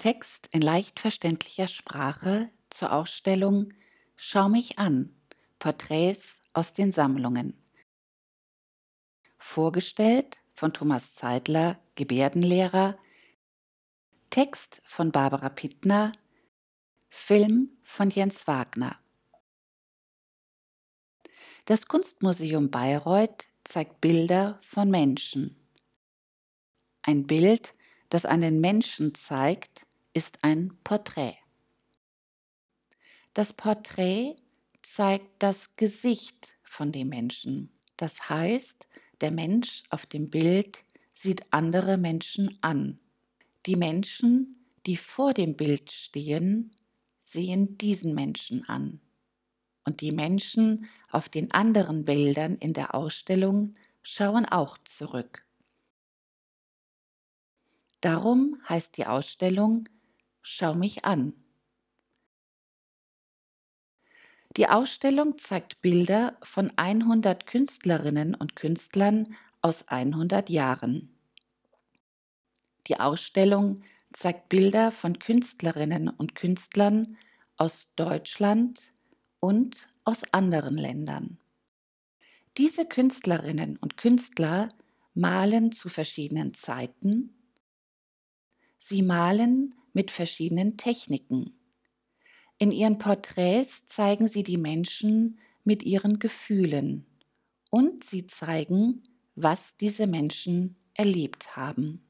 Text in leicht verständlicher Sprache zur Ausstellung Schau mich an. Porträts aus den Sammlungen. Vorgestellt von Thomas Zeidler, Gebärdenlehrer. Text von Barbara Pittner. Film von Jens Wagner. Das Kunstmuseum Bayreuth zeigt Bilder von Menschen. Ein Bild, das einen Menschen zeigt, ist ein Porträt. Das Porträt zeigt das Gesicht von dem Menschen. Das heißt, der Mensch auf dem Bild sieht andere Menschen an. Die Menschen, die vor dem Bild stehen, sehen diesen Menschen an. Und die Menschen auf den anderen Bildern in der Ausstellung schauen auch zurück. Darum heißt die Ausstellung Schau mich an. Die Ausstellung zeigt Bilder von 100 Künstlerinnen und Künstlern aus 100 Jahren. Die Ausstellung zeigt Bilder von Künstlerinnen und Künstlern aus Deutschland und aus anderen Ländern. Diese Künstlerinnen und Künstler malen zu verschiedenen Zeiten Sie malen mit verschiedenen Techniken. In ihren Porträts zeigen sie die Menschen mit ihren Gefühlen und sie zeigen, was diese Menschen erlebt haben.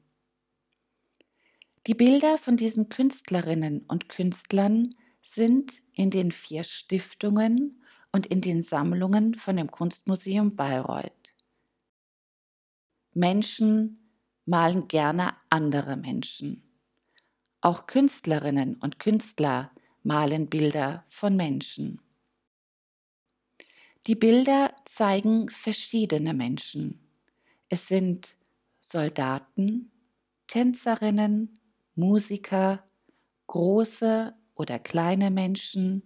Die Bilder von diesen Künstlerinnen und Künstlern sind in den vier Stiftungen und in den Sammlungen von dem Kunstmuseum Bayreuth. Menschen malen gerne andere Menschen. Auch Künstlerinnen und Künstler malen Bilder von Menschen. Die Bilder zeigen verschiedene Menschen. Es sind Soldaten, Tänzerinnen, Musiker, große oder kleine Menschen,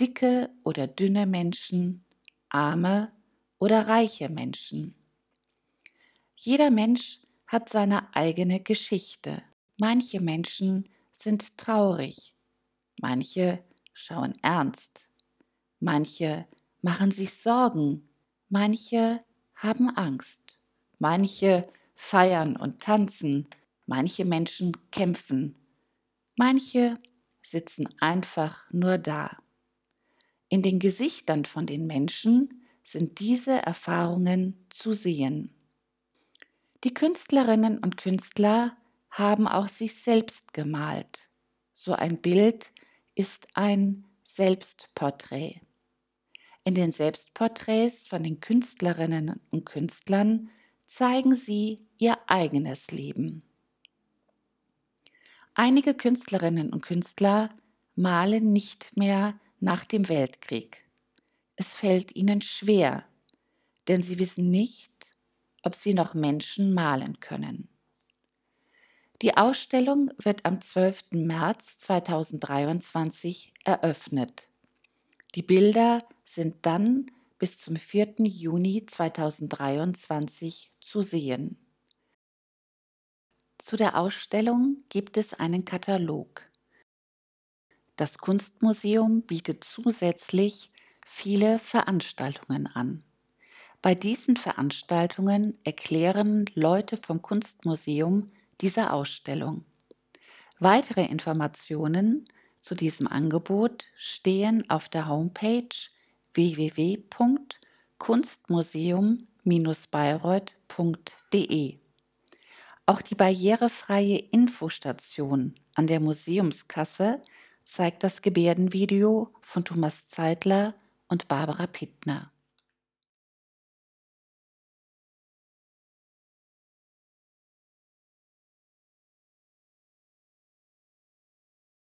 dicke oder dünne Menschen, arme oder reiche Menschen. Jeder Mensch hat seine eigene Geschichte. Manche Menschen sind traurig, manche schauen ernst, manche machen sich Sorgen, manche haben Angst, manche feiern und tanzen, manche Menschen kämpfen, manche sitzen einfach nur da. In den Gesichtern von den Menschen sind diese Erfahrungen zu sehen. Die Künstlerinnen und Künstler haben auch sich selbst gemalt. So ein Bild ist ein Selbstporträt. In den Selbstporträts von den Künstlerinnen und Künstlern zeigen sie ihr eigenes Leben. Einige Künstlerinnen und Künstler malen nicht mehr nach dem Weltkrieg. Es fällt ihnen schwer, denn sie wissen nicht, ob sie noch Menschen malen können. Die Ausstellung wird am 12. März 2023 eröffnet. Die Bilder sind dann bis zum 4. Juni 2023 zu sehen. Zu der Ausstellung gibt es einen Katalog. Das Kunstmuseum bietet zusätzlich viele Veranstaltungen an. Bei diesen Veranstaltungen erklären Leute vom Kunstmuseum diese Ausstellung. Weitere Informationen zu diesem Angebot stehen auf der Homepage www.kunstmuseum-bayreuth.de. Auch die barrierefreie Infostation an der Museumskasse zeigt das Gebärdenvideo von Thomas Zeitler und Barbara Pittner.